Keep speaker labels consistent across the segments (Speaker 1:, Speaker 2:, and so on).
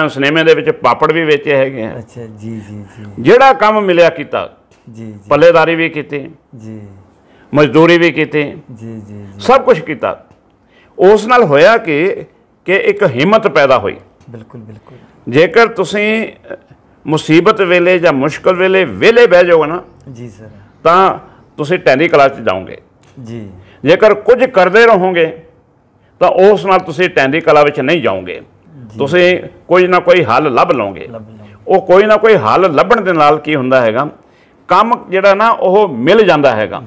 Speaker 1: ਐਂ ਸਿਨੇਮੇ ਦੇ ਵਿੱਚ ਪਾਪੜ ਵੀ ਵੇਚੇ ਹੈਗੇ ਆ ਅੱਛਾ ਜੀ ਜੀ ਜੀ ਜਿਹੜਾ ਕੰਮ ਮਿਲਿਆ ਕੀਤਾ ਜੀ ਜੀ ਪੱਲੇਦਾਰੀ ਵੀ ਕੀਤੀ ਜੀ ਮਜ਼ਦੂਰੀ ਵੀ ਕੀਤੀ ਜੀ ਜੀ ਸਭ ਕੁਝ ਕੀਤਾ ਉਸ ਨਾਲ ਹੋਇਆ ਕਿ ਕਿ ਇੱਕ ਹਿੰਮਤ ਪੈਦਾ ਹੋਈ ਬਿਲਕੁਲ ਬਿਲਕੁਲ ਜੇਕਰ ਤੁਸੀਂ ਮੁਸੀਬਤ ਵੇਲੇ ਜਾਂ ਮੁਸ਼ਕਲ ਵੇਲੇ ਵੇਲੇ ਬਹਿ ਜਾਓਗੇ ਨਾ ਜੀ ਸਰ ਤਾਂ ਤੁਸੀਂ ਟੈਨੀ ਕਲਾਸ 'ਚ ਜਾਓਗੇ ਜੀ ਜੇਕਰ ਕੁਝ ਕਰਦੇ ਰਹੋਗੇ ਤਾਂ ਉਸ ਨਾਲ ਤੁਸੀਂ ਟੈਂਡੀ ਕਲਾ ਵਿੱਚ ਨਹੀਂ ਜਾਓਗੇ ਤੁਸੀਂ ਕੋਈ ਨਾ ਕੋਈ ਹੱਲ ਲੱਭ ਲਓਗੇ ਉਹ ਕੋਈ ਨਾ ਕੋਈ ਹੱਲ ਲੱਭਣ ਦੇ ਨਾਲ ਕੀ ਹੁੰਦਾ ਹੈਗਾ ਕੰਮ ਜਿਹੜਾ ਨਾ ਉਹ ਮਿਲ ਜਾਂਦਾ ਹੈਗਾ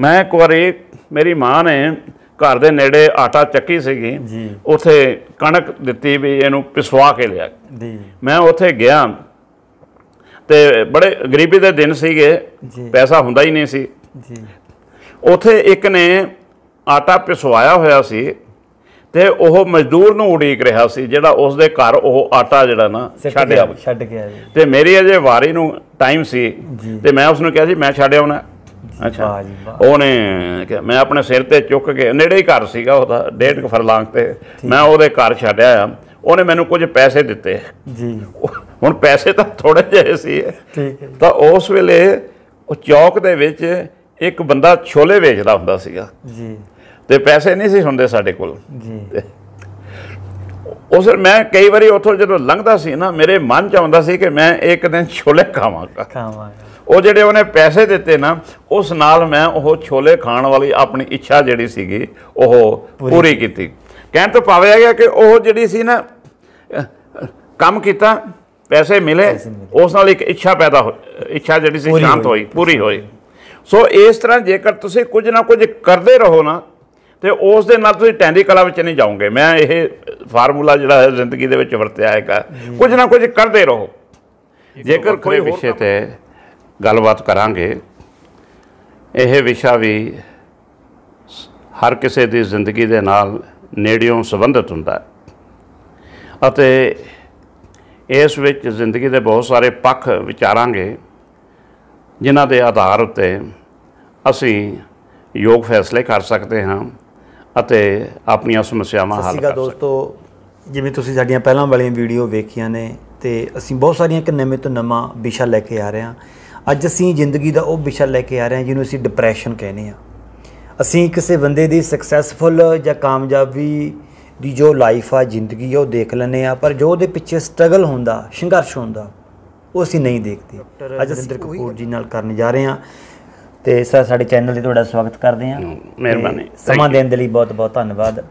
Speaker 1: ਮੈਂ ਇੱਕ ਵਾਰੀ ਮੇਰੀ ਮਾਂ ਨੇ ਘਰ ਦੇ ਨੇੜੇ ਆਟਾ ਚੱਕੀ ਸੀਗੀ ਉਥੇ ਕਣਕ ਦਿੱਤੀ ਵੀ ਇਹਨੂੰ ਪਿਸਵਾ ਕੇ ਲਿਆ ਮੈਂ ਉਥੇ ਗਿਆ ਤੇ ਬੜੇ ਗਰੀਬੀ ਦੇ ਦਿਨ ਸੀਗੇ ਪੈਸਾ ਹੁੰਦਾ ਹੀ ਨਹੀਂ ਸੀ ਉੱਥੇ ਉਥੇ ਇੱਕ ਨੇ ਆਟਾ ਪਿਸਵਾਇਆ ਹੋਇਆ ਸੀ ਤੇ ਉਹ ਮਜ਼ਦੂਰ ਨੂੰ ਉਡੀਕ ਰਿਹਾ ਸੀ ਜਿਹੜਾ ਉਸ ਦੇ ਘਰ ਉਹ ਆਟਾ ਜਿਹੜਾ ਨਾ ਛੱਡਿਆ ਛੱਡ ਗਿਆ ਜੀ ਤੇ ਮੇਰੀ ਅਜੇ ਵਾਰੀ ਨੂੰ ਟਾਈਮ ਸੀ ਤੇ ਮੈਂ ਉਸ ਨੂੰ ਕਿਹਾ ਸੀ ਮੈਂ ਛੱਡਿਆ ਆਉਣਾ ਅੱਛਾ ਉਹਨੇ ਮੈਂ ਆਪਣੇ ਸਿਰ ਤੇ ਚੁੱਕ ਕੇ ਨੇੜੇ ਹੀ ਘਰ ਸੀਗਾ ਉਹਦਾ ਡੇਢ ਕੁ ਫਰਲਾਂਗ ਤੇ ਮੈਂ ਉਹਦੇ ਘਰ ਛੱਡਿਆ ਆ ਉਹਨੇ ਮੈਨੂੰ ਕੁਝ ਪੈਸੇ ਦਿੱਤੇ ਜੀ ਹੁਣ ਪੈਸੇ ਤਾਂ ਥੋੜੇ ਜਿਹੇ ਸੀ ਠੀਕ ਹੈ ਤਾਂ ਉਸ ਵੇਲੇ ਉਹ ਚੌਕ ਦੇ ਵਿੱਚ ਇੱਕ ਬੰਦਾ ਛੋਲੇ ਵੇਚਦਾ ਹੁੰਦਾ ਸੀਗਾ ਜੀ ਤੇ ਪੈਸੇ ਨਹੀਂ ਸੀ ਹੁੰਦੇ ਸਾਡੇ ਕੋਲ ਜੀ ਉਸ ਮੈਂ ਕਈ ਵਾਰੀ ਉਥੋਂ ਜਦੋਂ ਲੰਘਦਾ ਸੀ ਨਾ ਮੇਰੇ ਮਨ ਚ ਆਉਂਦਾ ਸੀ ਕਿ ਮੈਂ ਇੱਕ ਦਿਨ ਛੋਲੇ ਖਾਵਾਂਗਾ ਖਾਵਾਂਗਾ ਉਹ ਜਿਹੜੇ ਉਹਨੇ ਪੈਸੇ ਦਿੱਤੇ ਨਾ ਉਸ ਨਾਲ ਮੈਂ ਉਹ ਛੋਲੇ ਖਾਣ ਵਾਲੀ ਆਪਣੀ ਇੱਛਾ ਜਿਹੜੀ ਸੀਗੀ ਉਹ ਪੂਰੀ ਕੀਤੀ ਕਹਿਣ ਤੋਂ ਪਾਵੇ ਆ ਗਿਆ ਕਿ ਉਹ ਜਿਹੜੀ ਸੀ ਨਾ ਕੰਮ ਕੀਤਾ ਪੈਸੇ ਮਿਲੇ ਉਸ ਨਾਲ ਇੱਕ ਇੱਛਾ ਪੈਦਾ ਹੋਈ ਇੱਛਾ ਜਿਹੜੀ ਸੀ ਸ਼ਾਂਤ ਹੋਈ ਪੂਰੀ ਹੋਈ ਸੋ ਇਸ ਤਰ੍ਹਾਂ ਜੇਕਰ ਤੁਸੀਂ ਕੁਝ ਨਾ ਕੁਝ ਕਰਦੇ ਰਹੋ ਨਾ ਤੇ ਉਸ ਦੇ ਨਾਲ ਤੁਸੀਂ ਟੈਂਡੀ ਕਲਾ ਵਿੱਚ ਨਹੀਂ ਜਾਓਗੇ ਮੈਂ ਇਹ ਫਾਰਮੂਲਾ ਜਿਹੜਾ ਹੈ ਜ਼ਿੰਦਗੀ ਦੇ ਵਿੱਚ ਵਰਤਿਆ ਹੈਗਾ ਕੁਝ ਨਾ ਕੁਝ ਕਰਦੇ ਰਹੋ ਜੇਕਰ ਕੋਈ ਵਿਸ਼ੇ ਤੇ ਗੱਲਬਾਤ ਕਰਾਂਗੇ ਇਹ ਵਿਸ਼ਾ ਵੀ ਹਰ ਕਿਸੇ ਦੀ ਜ਼ਿੰਦਗੀ ਦੇ ਨਾਲ ਨੇੜਿਓਂ ਸੰਬੰਧਿਤ ਹੁੰਦਾ ਹੈ ਅਤੇ ਇਸ ਵਿੱਚ ਜ਼ਿੰਦਗੀ ਦੇ ਬਹੁਤ ਸਾਰੇ ਪੱਖ ਵਿਚਾਰਾਂਗੇ ਜਿਨ੍ਹਾਂ ਦੇ ਆਧਾਰ ਉੱਤੇ ਅਸੀਂ ਯੋਗ ਫੈਸਲੇ ਕਰ ਸਕਦੇ ਹਾਂ ਅਤੇ ਆਪਣੀਆਂ ਸਮੱਸਿਆਵਾਂ ਹੱਲ ਕਰ ਸਕਦੇ ਦੋਸਤੋ ਜਿਵੇਂ ਤੁਸੀਂ ਸਾਡੀਆਂ ਪਹਿਲਾਂ ਵਾਲੀਆਂ ਵੀਡੀਓ ਵੇਖੀਆਂ ਨੇ ਤੇ ਅਸੀਂ ਬਹੁਤ ਸਾਰੀਆਂ ਇੱਕ ਨਵੇਂ ਤੋਂ ਨਵਾਂ ਵਿਸ਼ਾ ਲੈ ਕੇ ਆ ਰਹੇ ਹਾਂ ਅੱਜ ਅਸੀਂ ਜ਼ਿੰਦਗੀ ਦਾ ਉਹ ਵਿਸ਼ਾ ਲੈ ਕੇ ਆ ਰਹੇ ਹਾਂ ਜਿਹਨੂੰ ਅਸੀਂ ਡਿਪਰੈਸ਼ਨ ਕਹਿੰਦੇ ਆ ਅਸੀਂ ਕਿਸੇ ਬੰਦੇ ਦੀ ਸਕਸੈਸਫੁਲ ਜਾਂ ਕਾਮਯਾਬੀ ਦੀ ਜੋ ਲਾਈਫ ਆ ਜ਼ਿੰਦਗੀ ਆ ਉਹ ਦੇਖ ਲੈਨੇ ਆ ਪਰ ਜੋ ਉਹਦੇ ਪਿੱਛੇ ਸਟਰਗਲ ਹੁੰਦਾ ਸੰਘਰਸ਼ ਹੁੰਦਾ ਉਹ ਅਸੀਂ ਨਹੀਂ ਦੇਖਦੇ ਅੱਜ ਅਸੀਂ ਕਪੂਰ ਜੀ ਨਾਲ ਕਰਨ ਜਾ ਰਹੇ ਹਾਂ ਤੇ ਸਰ ਸਾਡੇ ਚੈਨਲ ਤੇ ਤੁਹਾਡਾ ਸਵਾਗਤ ਕਰਦੇ ਹਾਂ ਮਿਹਰਬਾਨੀ ਸਮਾਂ ਦੇਣ ਦੇ ਲਈ ਬਹੁਤ ਬਹੁਤ ਧੰਨਵਾਦ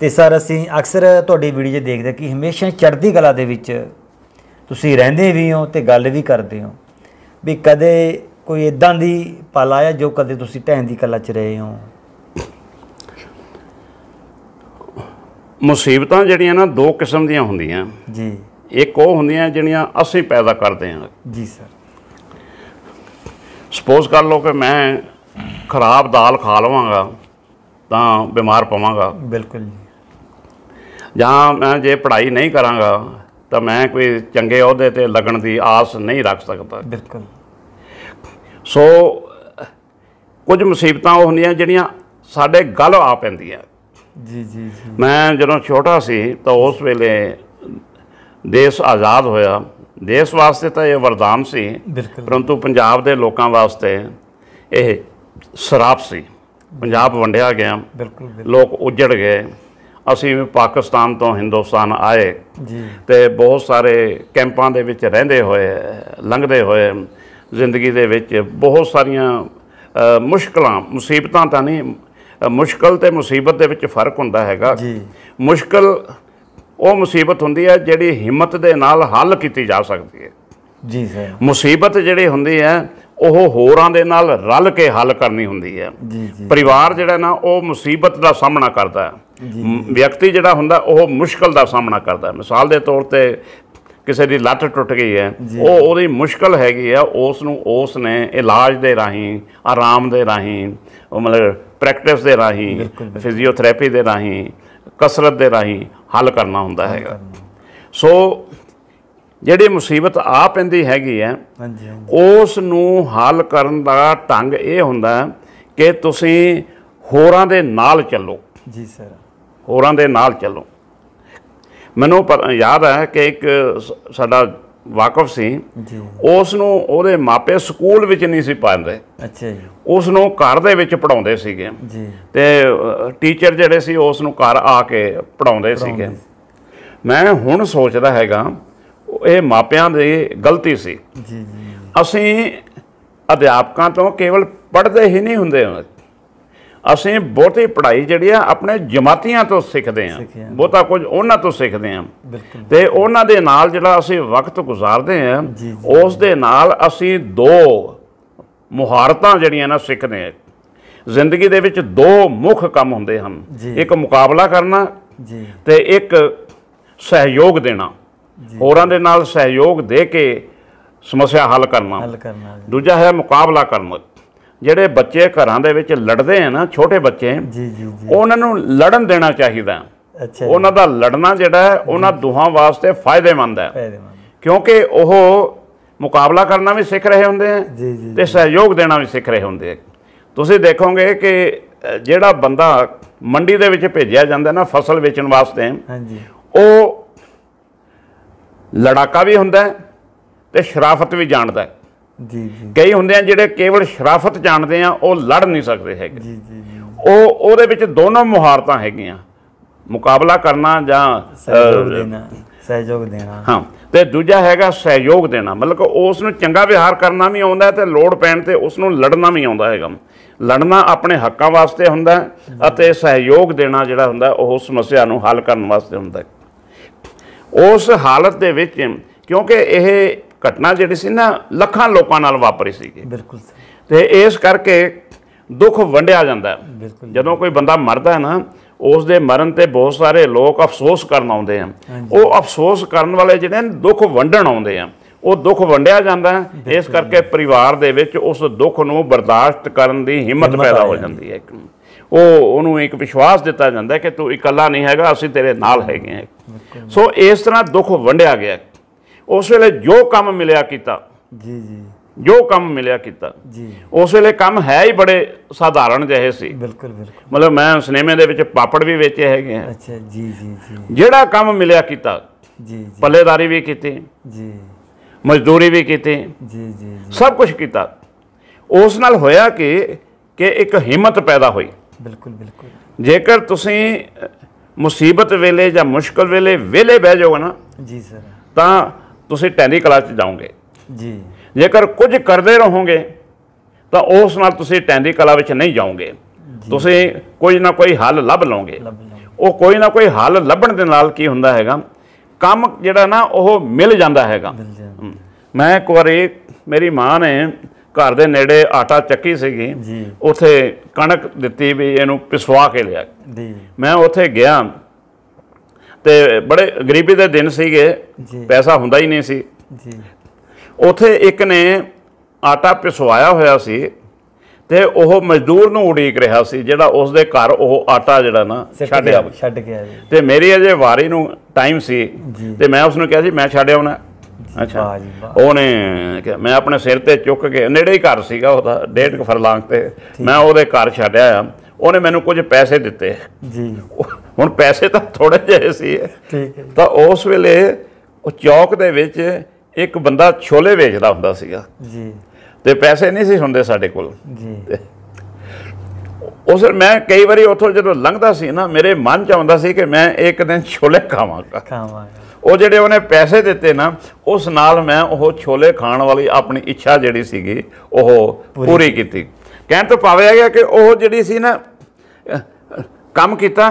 Speaker 1: ਤੇ ਸਰ ਅਸੀਂ ਅਕਸਰ ਤੁਹਾਡੀ ਵੀਡੀਓ 'ਚ ਦੇਖਦੇ ਕਿ ਹਮੇਸ਼ਾ ਚੜ੍ਹਦੀ ਕਲਾ ਦੇ ਵਿੱਚ ਤੁਸੀਂ ਰਹਿੰਦੇ ਵੀ ਹੋ ਤੇ ਗੱਲ ਵੀ ਕਰਦੇ ਹੋ ਵੀ ਕਦੇ ਕੋਈ ਇਦਾਂ ਦੀ ਪਲ ਆਇਆ ਜੋ ਕਦੇ ਤੁਸੀਂ ਟੈਂ ਦੀ ਕਲਾ 'ਚ ਰਹੇ ਹੋ ਮੁਸੀਬਤਾਂ ਜਿਹੜੀਆਂ ਨਾ ਦੋ ਕਿਸਮ ਦੀਆਂ ਹੁੰਦੀਆਂ ਜੀ ਇੱਕ ਉਹ ਹੁੰਦੀਆਂ ਜਿਹੜੀਆਂ ਅਸੀਂ ਪੈਦਾ ਕਰਦੇ ਹਾਂ ਜੀ ਸਰ ਸਪੋਜ਼ ਕਰ ਲਓ ਕਿ ਮੈਂ ਖਰਾਬ ਦਾਲ ਖਾ ਲਵਾਂਗਾ ਤਾਂ ਬਿਮਾਰ ਪਵਾਂਗਾ ਬਿਲਕੁਲ ਜੀ ਜਾਂ ਮੈਂ ਜੇ ਪੜ੍ਹਾਈ ਨਹੀਂ ਕਰਾਂਗਾ ਤਾਂ ਮੈਂ ਕੋਈ ਚੰਗੇ ਅਹੁਦੇ ਤੇ ਲੱਗਣ ਦੀ ਆਸ ਨਹੀਂ ਰੱਖ ਸਕਦਾ ਬਿਲਕੁਲ ਸੋ ਕੁਝ ਮੁਸੀਬਤਾਂ ਉਹ ਹੁੰਦੀਆਂ ਜਿਹੜੀਆਂ ਸਾਡੇ ਗੱਲ ਆ ਪੈਂਦੀਆਂ ਜੀ ਜੀ ਜੀ ਮੈਂ ਜਦੋਂ ਛੋਟਾ ਸੀ ਤਾਂ ਉਸ ਵੇਲੇ ਦੇਸ਼ ਆਜ਼ਾਦ ਹੋਇਆ ਦੇਸ਼ ਵਾਸਤੇ ਤਾਂ ਇਹ ਵਰਦਾਨ ਸੀ ਪਰੰਤੂ ਪੰਜਾਬ ਦੇ ਲੋਕਾਂ ਵਾਸਤੇ ਇਹ ਸਰਾਪ ਸੀ ਪੰਜਾਬ ਵੰਡਿਆ ਗਿਆ ਲੋਕ ਉਜੜ ਗਏ ਅਸੀਂ ਵੀ ਪਾਕਿਸਤਾਨ ਤੋਂ ਹਿੰਦੁਸਤਾਨ ਆਏ ਜੀ ਤੇ ਬਹੁਤ ਸਾਰੇ ਕੈਂਪਾਂ ਦੇ ਵਿੱਚ ਰਹਿੰਦੇ ਹੋਏ ਲੰਘਦੇ ਹੋਏ ਜ਼ਿੰਦਗੀ ਦੇ ਵਿੱਚ ਬਹੁਤ ਸਾਰੀਆਂ ਮੁਸ਼ਕਲਾਂ ਮੁਸੀਬਤਾਂ ਤਾਂ ਨਹੀਂ ਮੁਸ਼ਕਲ ਤੇ ਮੁਸੀਬਤ ਦੇ ਵਿੱਚ ਫਰਕ ਹੁੰਦਾ ਹੈਗਾ ਜੀ ਮੁਸ਼ਕਲ ਉਹ ਮੁਸੀਬਤ ਹੁੰਦੀ ਹੈ ਜਿਹੜੀ ਹਿੰਮਤ ਦੇ ਨਾਲ ਹੱਲ ਕੀਤੀ ਜਾ ਸਕਦੀ ਹੈ ਜੀ ਸਰ ਮੁਸੀਬਤ ਜਿਹੜੇ ਹੁੰਦੇ ਆ ਉਹ ਹੋਰਾਂ ਦੇ ਨਾਲ ਰਲ ਕੇ ਹੱਲ ਕਰਨੀ ਹੁੰਦੀ ਹੈ ਪਰਿਵਾਰ ਜਿਹੜਾ ਨਾ ਉਹ ਮੁਸੀਬਤ ਦਾ ਸਾਹਮਣਾ ਕਰਦਾ ਹੈ ਵਿਅਕਤੀ ਜਿਹੜਾ ਹੁੰਦਾ ਉਹ ਮੁਸ਼ਕਲ ਦਾ ਸਾਹਮਣਾ ਕਰਦਾ ਮਿਸਾਲ ਦੇ ਤੌਰ ਤੇ ਕਿਸੇ ਦੀ ਲੱਤ ਟੁੱਟ ਗਈ ਹੈ ਉਹ ਉਹਦੀ ਮੁਸ਼ਕਲ ਹੈਗੀ ਆ ਉਸ ਨੂੰ ਉਸ ਨੇ ਇਲਾਜ ਦੇ ਰਾਹੀਂ ਆਰਾਮ ਦੇ ਰਾਹੀਂ ਉਹ ਮਤਲਬ ਪ੍ਰੈਕਟਿਸ ਦੇ ਰਾਹੀਂ ਫਿਜ਼ੀਓਥੈਰੇਪੀ ਦੇ ਰਾਹੀਂ ਕਸਰਤ ਦੇ ਰਾਹੀਂ ਹੱਲ ਕਰਨਾ ਹੁੰਦਾ ਹੈਗਾ ਸੋ ਜਿਹੜੀ ਮੁਸੀਬਤ ਆ ਪੈਂਦੀ ਹੈਗੀ ਹੈ ਹਾਂਜੀ ਉਸ ਨੂੰ ਹੱਲ ਕਰਨ ਦਾ ਢੰਗ ਇਹ ਹੁੰਦਾ ਕਿ ਤੁਸੀਂ ਹੋਰਾਂ ਦੇ ਨਾਲ ਚੱਲੋ ਜੀ ਸਰ ਹੋਰਾਂ ਦੇ ਨਾਲ ਚੱਲੋ ਮੈਨੂੰ ਯਾਦ ਹੈ ਕਿ ਇੱਕ ਸਾਡਾ ਵਾਕਫ ਸੀ ਜੀ ਉਸ ਨੂੰ ਉਹਦੇ ਮਾਪੇ ਸਕੂਲ ਵਿੱਚ ਨਹੀਂ ਸੀ ਪਾਉਂਦੇ ਅੱਛਾ ਜੀ ਉਸ ਨੂੰ ਘਰ ਦੇ ਵਿੱਚ ਪੜਾਉਂਦੇ ਸੀਗੇ ਜੀ ਤੇ ਟੀਚਰ ਜਿਹੜੇ ਸੀ ਉਸ ਨੂੰ ਘਰ ਆ ਕੇ ਪੜਾਉਂਦੇ ਸੀਗੇ ਮੈਂ ਹੁਣ ਸੋਚਦਾ ਹੈਗਾ ਇਹ ਮਾਪਿਆਂ ਦੀ ਗਲਤੀ ਸੀ ਜੀ ਜੀ ਅਸੀਂ ਅਧਿਆਪਕਾਂ ਤੋਂ ਕੇਵਲ ਪੜਦੇ ਹੀ ਨਹੀਂ ਹੁੰਦੇ ਹਾਂ ਅਸੀਂ ਬਹੁਤੀ ਪੜ੍ਹਾਈ ਜਿਹੜੀ ਆ ਆਪਣੇ ਜਮਾਤੀਆਂ ਤੋਂ ਸਿੱਖਦੇ ਆ ਬਹੁਤਾ ਕੁਝ ਉਹਨਾਂ ਤੋਂ ਸਿੱਖਦੇ ਆ ਤੇ ਉਹਨਾਂ ਦੇ ਨਾਲ ਜਿਹੜਾ ਅਸੀਂ ਵਕਤ ਗੁਜ਼ਾਰਦੇ ਆ ਉਸ ਦੇ ਨਾਲ ਅਸੀਂ ਦੋ ਮੁਹਾਰਤਾਂ ਜਿਹੜੀਆਂ ਨਾ ਸਿੱਖਦੇ ਆ ਜ਼ਿੰਦਗੀ ਦੇ ਵਿੱਚ ਦੋ ਮੁੱਖ ਕੰਮ ਹੁੰਦੇ ਹਨ ਇੱਕ ਮੁਕਾਬਲਾ ਕਰਨਾ ਤੇ ਇੱਕ ਸਹਿਯੋਗ ਦੇਣਾ ਹੋਰਾਂ ਦੇ ਨਾਲ ਸਹਿਯੋਗ ਦੇ ਕੇ ਸਮੱਸਿਆ ਹੱਲ ਕਰਨਾ ਦੂਜਾ ਹੈ ਮੁਕਾਬਲਾ ਕਰਨਾ ਜਿਹੜੇ ਬੱਚੇ ਘਰਾਂ ਦੇ ਵਿੱਚ ਲੜਦੇ ਆ ਨਾ ਛੋਟੇ ਬੱਚੇ ਜੀ ਜੀ ਜੀ ਉਹਨਾਂ ਨੂੰ ਲੜਨ ਦੇਣਾ ਚਾਹੀਦਾ ਅੱਛਾ ਉਹਨਾਂ ਦਾ ਲੜਨਾ ਜਿਹੜਾ ਹੈ ਉਹਨਾਂ ਦੋਹਾਂ ਵਾਸਤੇ ਫਾਇਦੇਮੰਦ ਹੈ ਕਿਉਂਕਿ ਉਹ ਮੁਕਾਬਲਾ ਕਰਨਾ ਵੀ ਸਿੱਖ ਰਹੇ ਹੁੰਦੇ ਆ ਜੀ ਜੀ ਤੇ ਸਹਿਯੋਗ ਦੇਣਾ ਵੀ ਸਿੱਖ ਰਹੇ ਹੁੰਦੇ ਆ ਤੁਸੀਂ ਦੇਖੋਗੇ ਕਿ ਜਿਹੜਾ ਬੰਦਾ ਮੰਡੀ ਦੇ ਵਿੱਚ ਭੇਜਿਆ ਜਾਂਦਾ ਨਾ ਫਸਲ ਵੇਚਣ ਵਾਸਤੇ ਹਾਂਜੀ ਉਹ ਲੜਾਕਾ ਵੀ ਹੁੰਦਾ ਤੇ ਸ਼ਰਾਫਤ ਵੀ ਜਾਣਦਾ ਹੈ ਜੀ ਜੀ ਕਈ ਹੁੰਦੇ ਆ ਜਿਹੜੇ ਕੇਵਲ ਸ਼ਰਾਫਤ ਜਾਣਦੇ ਆ ਉਹ ਲੜ ਨਹੀਂ ਸਕਦੇ ਹੈਗੇ ਜੀ ਜੀ ਉਹ ਉਹਦੇ ਵਿੱਚ ਦੋਨੋਂ ਮੁਹਾਰਤਾਂ ਹੈਗੀਆਂ ਮੁਕਾਬਲਾ ਕਰਨਾ ਜਾਂ ਸਹਿਯੋਗ ਦੇਣਾ ਸਹਿਯੋਗ ਦੇਣਾ ਹਾਂ ਤੇ ਦੂਜਾ ਹੈਗਾ ਸਹਿਯੋਗ ਦੇਣਾ ਮਤਲਬ ਕਿ ਉਸ ਨੂੰ ਚੰਗਾ ਵਿਹਾਰ ਕਰਨਾ ਵੀ ਆਉਂਦਾ ਤੇ ਲੋੜ ਪੈਣ ਤੇ ਉਸ ਨੂੰ ਲੜਨਾ ਵੀ ਆਉਂਦਾ ਹੈਗਾ ਲੜਨਾ ਆਪਣੇ ਹੱਕਾਂ ਵਾਸਤੇ ਹੁੰਦਾ ਅਤੇ ਸਹਿਯੋਗ ਦੇਣਾ ਜਿਹੜਾ ਹੁੰਦਾ ਉਹ ਸਮੱਸਿਆ ਨੂੰ ਹੱਲ ਕਰਨ ਵਾਸਤੇ ਹੁੰਦਾ ਉਸ ਹਾਲਤ ਦੇ ਵਿੱਚ ਕਿਉਂਕਿ ਇਹ ਘਟਨਾ ਜਿਹੜੀ ਸੀ ਨਾ ਲੱਖਾਂ ਲੋਕਾਂ ਨਾਲ ਵਾਪਰੀ ਸੀਗੀ ਬਿਲਕੁਲ ਤੇ ਇਸ ਕਰਕੇ ਦੁੱਖ ਵੰਡਿਆ ਜਾਂਦਾ ਜਦੋਂ ਕੋਈ ਬੰਦਾ ਮਰਦਾ ਹੈ ਨਾ ਉਸ ਦੇ ਮਰਨ ਤੇ ਬਹੁਤ ਸਾਰੇ ਲੋਕ ਅਫਸੋਸ ਕਰਨ ਆਉਂਦੇ ਆ ਉਹ ਅਫਸੋਸ ਕਰਨ ਵਾਲੇ ਜਿਹੜੇ ਨੇ ਦੁੱਖ ਵੰਡਣ ਆਉਂਦੇ ਆ ਉਹ ਦੁੱਖ ਵੰਡਿਆ ਜਾਂਦਾ ਇਸ ਕਰਕੇ ਪਰਿਵਾਰ ਦੇ ਵਿੱਚ ਉਸ ਦੁੱਖ ਨੂੰ ਬਰਦਾਸ਼ਤ ਕਰਨ ਦੀ ਹਿੰਮਤ ਪੈਦਾ ਹੋ ਜਾਂਦੀ ਹੈ ਉਹ ਉਹਨੂੰ ਇੱਕ ਵਿਸ਼ਵਾਸ ਦਿੱਤਾ ਜਾਂਦਾ ਕਿ ਤੂੰ ਇਕੱਲਾ ਨਹੀਂ ਹੈਗਾ ਅਸੀਂ ਤੇਰੇ ਨਾਲ ਹੈਗੇ ਆ ਸੋ ਇਸ ਤਰ੍ਹਾਂ ਦੁੱਖ ਵੰਡਿਆ ਗਿਆ ਉਸ ਵੇਲੇ ਜੋ ਕੰਮ ਮਿਲਿਆ ਕੀਤਾ ਜੀ ਜੀ ਜੋ ਕੰਮ ਮਿਲਿਆ ਕੀਤਾ ਜੀ ਉਸ ਵੇਲੇ ਕੰਮ ਹੈ ਹੀ ਬੜੇ ਸਾਧਾਰਨ ਜਿਹੇ ਸੀ ਬਿਲਕੁਲ ਬਿਲਕੁਲ ਮਤਲਬ ਮੈਂ ਸਿਨੇਮੇ ਦੇ ਵਿੱਚ ਪਾਪੜ ਵੀ ਵੇਚੇ ਹੈਗੇ ਆ ਅੱਛਾ ਜੀ ਜੀ ਜੀ ਜਿਹੜਾ ਕੰਮ ਮਿਲਿਆ ਕੀਤਾ ਜੀ ਜੀ ਪੱਲੇਦਾਰੀ ਵੀ ਕੀਤੀ ਜੀ ਮਜ਼ਦੂਰੀ ਵੀ ਕੀਤੀ ਜੀ ਜੀ ਸਭ ਕੁਝ ਕੀਤਾ ਉਸ ਨਾਲ ਹੋਇਆ ਕਿ ਕਿ ਇੱਕ ਹਿੰਮਤ ਪੈਦਾ ਹੋਈ ਬਿਲਕੁਲ ਬਿਲਕੁਲ ਜੇਕਰ ਤੁਸੀਂ ਮੁਸੀਬਤ ਵੇਲੇ ਜਾਂ ਮੁਸ਼ਕਲ ਵੇਲੇ ਵਿਲੇ ਬਹਿ ਜਾਓਗੇ ਨਾ ਜੀ ਸਰ ਤਾਂ ਤੁਸੀਂ ਟੈਨੀ ਕਲਾਸ 'ਚ ਜਾਓਗੇ ਜੀ ਜੇਕਰ ਕੁਝ ਕਰਦੇ ਰਹੋਗੇ ਤਾਂ ਉਸ ਨਾਲ ਤੁਸੀਂ ਟੈਨੀ ਕਲਾ ਵਿੱਚ ਨਹੀਂ ਜਾਓਗੇ ਤੁਸੀਂ ਕੋਈ ਨਾ ਕੋਈ ਹੱਲ ਲੱਭ ਲਓਗੇ ਉਹ ਕੋਈ ਨਾ ਕੋਈ ਹੱਲ ਲੱਭਣ ਦੇ ਨਾਲ ਕੀ ਹੁੰਦਾ ਹੈਗਾ ਕੰਮ ਜਿਹੜਾ ਨਾ ਉਹ ਮਿਲ ਜਾਂਦਾ ਹੈਗਾ ਮੈਂ ਇੱਕ ਵਾਰੀ ਮੇਰੀ ਮਾਂ ਨੇ ਘਰ ਦੇ ਨੇੜੇ ਆਟਾ ਚੱਕੀ ਸੀਗੀ ਉੱਥੇ ਕਣਕ ਦਿੱਤੀ ਵੀ ਇਹਨੂੰ ਪਿਸਵਾ ਕੇ ਲਿਆ ਮੈਂ ਉੱਥੇ ਗਿਆ ਤੇ ਬੜੇ ਗਰੀਬੀ ਦੇ ਦਿਨ ਸੀਗੇ ਪੈਸਾ ਹੁੰਦਾ ਹੀ ਨਹੀਂ ਸੀ ਜੀ ਉਥੇ ਇੱਕ ਨੇ ਆਟਾ ਪਿਸਵਾਇਆ ਹੋਇਆ ਸੀ ਤੇ ਉਹ ਮਜ਼ਦੂਰ ਨੂੰ ਉਡੀਕ ਰਿਹਾ ਸੀ ਜਿਹੜਾ ਉਸ ਦੇ ਘਰ ਉਹ ਆਟਾ ਜਿਹੜਾ ਨਾ ਛੱਡਿਆ ਛੱਡ ਗਿਆ ਜੀ ਤੇ ਮੇਰੀ ਅਜੇ ਵਾਰੀ ਨੂੰ ਟਾਈਮ ਸੀ ਤੇ ਮੈਂ ਉਸ ਨੂੰ ਕਿਹਾ ਸੀ ਮੈਂ ਛੱਡਿਆ ਆਉਣਾ ਅੱਛਾ ਉਹਨੇ ਮੈਂ ਆਪਣੇ ਸਿਰ ਤੇ ਚੁੱਕ ਕੇ ਨੇੜੇ ਹੀ ਘਰ ਸੀਗਾ ਉਹਦਾ ਡੇਢ ਫਰਲਾਂਗ ਤੇ ਮੈਂ ਉਹਦੇ ਘਰ ਛੱਡਿਆ ਆ ਉਹਨੇ ਮੈਨੂੰ ਕੁਝ ਪੈਸੇ ਦਿੱਤੇ ਜੀ ਹੁਣ ਪੈਸੇ ਤਾਂ ਥੋੜੇ ਜਿਹੇ ਸੀ ਠੀਕ ਹੈ ਤਾਂ ਉਸ ਵੇਲੇ ਉਹ ਚੌਕ ਦੇ ਵਿੱਚ ਇੱਕ ਬੰਦਾ ਛੋਲੇ ਵੇਚਦਾ ਹੁੰਦਾ ਸੀਗਾ ਜੀ ਤੇ ਪੈਸੇ ਨਹੀਂ ਸੀ ਹੁੰਦੇ ਸਾਡੇ ਕੋਲ ਜੀ ਉਸ ਵੇਲੇ ਮੈਂ ਕਈ ਵਾਰੀ ਉੱਥੋਂ ਜਦੋਂ ਲੰਘਦਾ ਸੀ ਨਾ ਮੇਰੇ ਮਨ ਚ ਆਉਂਦਾ ਸੀ ਕਿ ਮੈਂ ਇੱਕ ਦਿਨ ਛੋਲੇ ਖਾਵਾਂਗਾ ਖਾਵਾਂਗਾ ਉਹ ਜਿਹੜੇ ਉਹਨੇ ਪੈਸੇ ਦਿੱਤੇ ਨਾ ਉਸ ਨਾਲ ਮੈਂ ਉਹ ਛੋਲੇ ਖਾਣ ਵਾਲੀ ਆਪਣੀ ਇੱਛਾ ਜਿਹੜੀ ਸੀਗੀ ਉਹ ਪੂਰੀ ਕੀਤੀ ਕਹਿਣ ਤੋਂ ਪਾਵੇ ਹੈਗਾ ਕਿ ਉਹ ਜਿਹੜੀ ਸੀ ਨਾ ਕੰਮ ਕੀਤਾ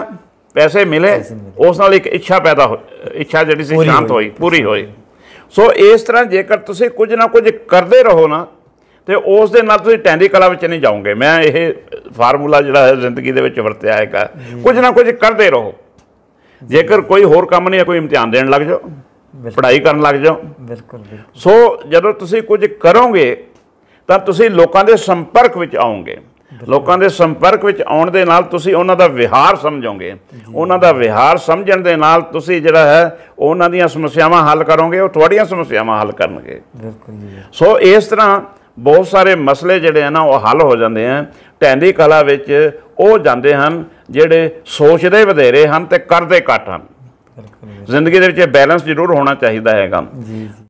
Speaker 1: ਪੈਸੇ ਮਿਲੇ ਉਸ ਨਾਲ ਇੱਕ ਇੱਛਾ ਪੈਦਾ ਹੋਈ ਇੱਛਾ ਜਿਹੜੀ ਸੀ ਸ਼ਾਂਤ ਹੋਈ ਪੂਰੀ ਹੋਈ ਸੋ ਇਸ ਤਰ੍ਹਾਂ ਜੇਕਰ ਤੁਸੀਂ ਕੁਝ ਨਾ ਕੁਝ ਕਰਦੇ ਰਹੋ ਨਾ ਤੇ ਉਸ ਦੇ ਨਾਲ ਤੁਸੀਂ ਟੈਂਡੀ ਕਲਾ ਵਿੱਚ ਨਹੀਂ ਜਾਓਗੇ ਮੈਂ ਇਹ ਫਾਰਮੂਲਾ ਜਿਹੜਾ ਹੈ ਜ਼ਿੰਦਗੀ ਦੇ ਵਿੱਚ ਵਰਤਿਆ ਹੈਗਾ ਕੁਝ ਨਾ ਕੁਝ ਕਰਦੇ ਰਹੋ ਜੇਕਰ ਕੋਈ ਹੋਰ ਕੰਮ ਨਹੀਂ ਹੈ ਕੋਈ ਇਮਤਿਹਾਨ ਦੇਣ ਲੱਗ ਜਾਓ ਪੜ੍ਹਾਈ ਕਰਨ ਲੱਗ ਜਾਓ ਬਿਲਕੁਲ ਸੋ ਜਦੋਂ ਤੁਸੀਂ ਕੁਝ ਕਰੋਗੇ ਤਾਂ ਤੁਸੀਂ ਲੋਕਾਂ ਦੇ ਸੰਪਰਕ ਵਿੱਚ ਆਉਂਗੇ ਲੋਕਾਂ ਦੇ ਸੰਪਰਕ ਵਿੱਚ ਆਉਣ ਦੇ ਨਾਲ ਤੁਸੀਂ ਉਹਨਾਂ ਦਾ ਵਿਹਾਰ ਸਮਝੋਗੇ ਉਹਨਾਂ ਦਾ ਵਿਹਾਰ ਸਮਝਣ ਦੇ ਨਾਲ ਤੁਸੀਂ ਜਿਹੜਾ ਹੈ ਉਹਨਾਂ ਦੀਆਂ ਸਮੱਸਿਆਵਾਂ ਹੱਲ ਕਰੋਗੇ ਉਹ ਤੁਹਾਡੀਆਂ ਸਮੱਸਿਆਵਾਂ ਹੱਲ ਕਰਨਗੇ ਬਿਲਕੁਲ ਜੀ ਸੋ ਇਸ ਤਰ੍ਹਾਂ ਬਹੁਤ ਸਾਰੇ ਮਸਲੇ ਜਿਹੜੇ ਆ ਨਾ ਉਹ ਹੱਲ ਹੋ ਜਾਂਦੇ ਆ ਟੈਂਦੀ ਕਲਾ ਵਿੱਚ ਉਹ ਜਾਂਦੇ ਹਨ ਜਿਹੜੇ ਸੋਚਦੇ ਵਧੇਰੇ ਹਨ ਤੇ ਕਰਦੇ ਘੱਟ ਹਨ ਜ਼ਿੰਦਗੀ ਦੇ ਵਿੱਚ ਬੈਲੈਂਸ ਜ਼ਰੂਰ ਹੋਣਾ ਚਾਹੀਦਾ ਹੈਗਾ ਜੀ